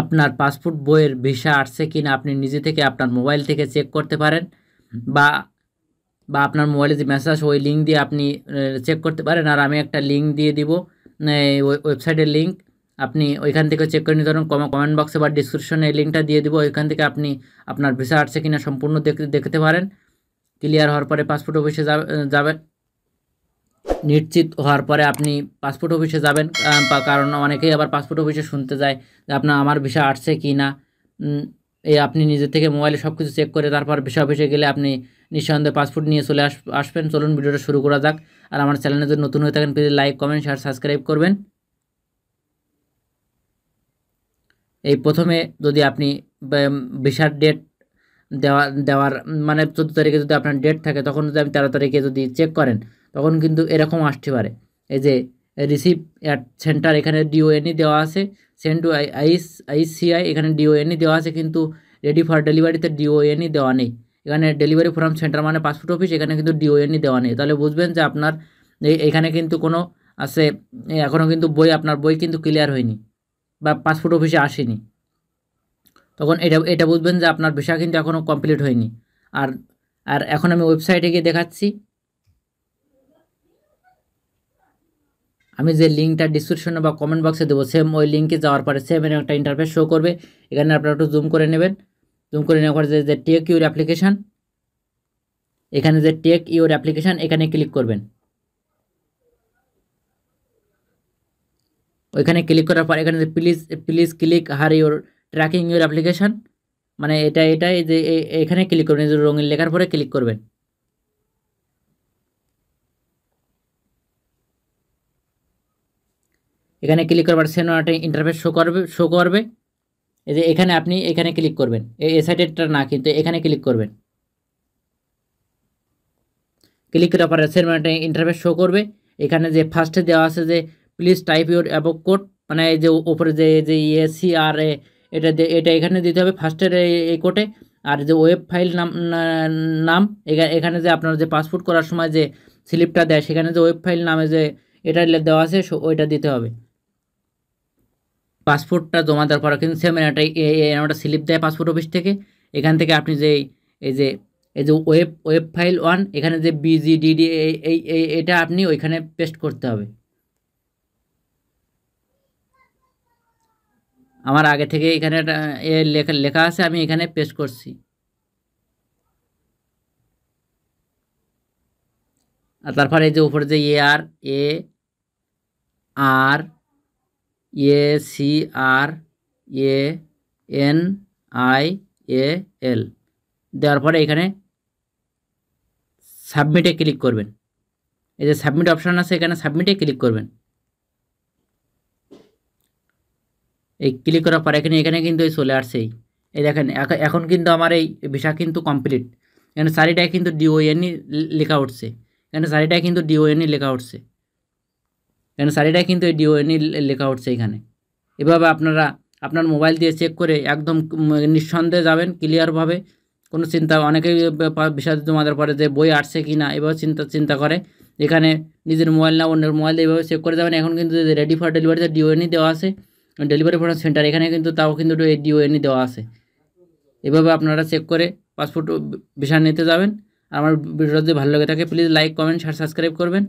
আপনার পাসপোর্ট বইয়ের ভিসা আসছে কি না আপনি নিজে থেকে আপনার মোবাইল থেকে চেক করতে পারেন বা বা আপনার মোবাইলে যে মেসেজ ওই লিঙ্ক দিয়ে আপনি চেক করতে পারেন আর আমি একটা লিঙ্ক দিয়ে দিব ওয়েবসাইটের লিঙ্ক আপনি ওইখান থেকে চেক করে নিতে পারেন কমেন্ট বক্সে বা ডিসক্রিপশনে এই লিঙ্কটা দিয়ে দিব ওইখান থেকে আপনি আপনার ভিসা আসছে না সম্পূর্ণ দেখতে দেখতে পারেন ক্লিয়ার হওয়ার পরে পাসপোর্ট অফিসে যাবেন নিশ্চিত হওয়ার পরে আপনি পাসপোর্ট অফিসে যাবেন কারণ অনেকেই আবার পাসপোর্ট অফিসে শুনতে যায় যে আপনার আমার ভিসা আসছে কি না এই আপনি নিজে থেকে মোবাইলে সব কিছু চেক করে তারপর ভিসা অফিসে গেলে আপনি নিঃসন্দেহে পাসপোর্ট নিয়ে চলে আস আসবেন চলুন ভিডিওটা শুরু করা যাক আর আমার চ্যানেলে যদি নতুন হয়ে থাকেন please like comment share subscribe করবেন এই প্রথমে যদি আপনি ভিসার ডেট দেওয়া দেওয়ার মানে চোদ্দ তারিখে যদি আপনার ডেট থাকে তখন যদি আপনি তেরো তারিখে যদি চেক করেন তখন কিন্তু এরকম আসতে পারে এই যে রিসিভ অ্যাট সেন্টার এখানে ডিওএনই দেওয়া আছে সেন্ড টু আইস আইসিআই এখানে ডিওএনই দেওয়া আছে কিন্তু রেডি ফর ডেলিভারিতে ডিওএনই দেওয়া নেই এখানে ডেলিভারি ফর্ম সেন্টার মানে পাসপোর্ট অফিস এখানে কিন্তু ডিওএনই দেওয়া নেই তাহলে বুঝবেন যে আপনার এখানে কিন্তু কোনো আছে এখনও কিন্তু বই আপনার বই কিন্তু ক্লিয়ার হয়নি বা পাসপোর্ট অফিসে আসেনি তখন এটা এটা বুঝবেন যে আপনার ভিসা কিন্তু এখনও কমপ্লিট হয়নি আর আর এখন আমি ওয়েবসাইটে গিয়ে দেখাচ্ছি আমি যে লিঙ্কটা ডিসক্রিপশনে বা কমেন্ট বক্সে দেবো সেম ওই লিঙ্কে যাওয়ার পরে সেম এর একটা ইন্টারফেস শো করবে এখানে আপনারা একটু জুম করে নেবেন জুম করে নেওয়ার পরে যে টেক ইউর অ্যাপ্লিকেশান এখানে যে টেক ইউর অ্যাপ্লিকেশান এখানে ক্লিক করবেন ওইখানে ক্লিক করার পর এখানে যে please please click here your tracking your application মানে এটা এটাই যে এখানে ক্লিক করবেন রঙিন লেখার পরে ক্লিক করবেন এখানে ক্লিক করবার সেনোনাটা ইন্টারফেস শো করবে শো করবে এই যে এখানে আপনি এখানে ক্লিক করবেন এই সাইডেরটা না কিন্তু এখানে ক্লিক করবেন ক্লিক করার পরে সেনোনাটা ইন্টারফেস শো করবে এখানে যে ফার্স্টে দেওয়া আছে যে প্লিজ টাইপ ইউর অ্যাবক কোড মানে এই যে ওপরে যে যে ইএসি আর এ এটা এটা এখানে দিতে হবে ফার্স্টের এই কোটে আর যে ওয়েব ফাইল নাম নাম এখানে যে আপনার যে পাসপোর্ট করার সময় যে স্লিপটা দেয় সেখানে যে ওয়েব ফাইল নামে যে এটা দেওয়া আছে ওইটা দিতে হবে পাসপোর্টটা জমা দেওয়ার পরে কিন্তু সেম এনআটা একটা স্লিপ দেয় পাসপোর্ট অফিস থেকে এখান থেকে আপনি যে এই যে এই যে ওয়েব ওয়েব ফাইল ওয়ান এখানে যে বিজিডিডি এই এটা আপনি ওইখানে পেস্ট করতে হবে আমার আগে থেকে এখানে এ লেখা লেখা আছে আমি এখানে পেস্ট করছি আর তারপরে এই যে উপরে যে A R A R A C R A N I A L দেওয়ার পরে এখানে সাবমিটে ক্লিক করবেন এই যে সাবমিট অপশান আছে এখানে সাবমিটে ক্লিক করবেন এই ক্লিক করার পরে এখানে এখানে কিন্তু এই চলে আসছেই এই দেখেন এখন কিন্তু আমার এই ভিসা কিন্তু কমপ্লিট এখানে শাড়িটায় কিন্তু ডিওএনই লেখা উঠছে এখানে শাড়িটায় কিন্তু ডিওএনই লেখা উঠছে কেন শাড়িটাই কিন্তু এই ডিওএনই e লেখা উঠছে এখানে এভাবে আপনারা আপনার মোবাইল দিয়ে চেক করে একদম নিঃসন্দেহে যাবেন ক্লিয়ারভাবে কোনো চিন্তা অনেকেই বিষয় তোমাদের পরে যে বই আসছে কি না এভাবে চিন্তা চিন্তা করে এখানে নিজের মোবাইল না অন্যের মোবাইল এভাবে চেক করে যাবেন এখন কিন্তু রেডি ফর ডেলিভারিতে ডিওএনই দেওয়া আছে ডেলিভারি ফর সেন্টার এখানে কিন্তু তাও কিন্তু এই ডিওএনই e দেওয়া আছে এভাবে আপনারা চেক করে পাসপোর্ট বিষয় নিতে যাবেন আমার ভিডিও যদি ভালো লাগে থাকে প্লিজ লাইক কমেন্ট সাবস্ক্রাইব করবেন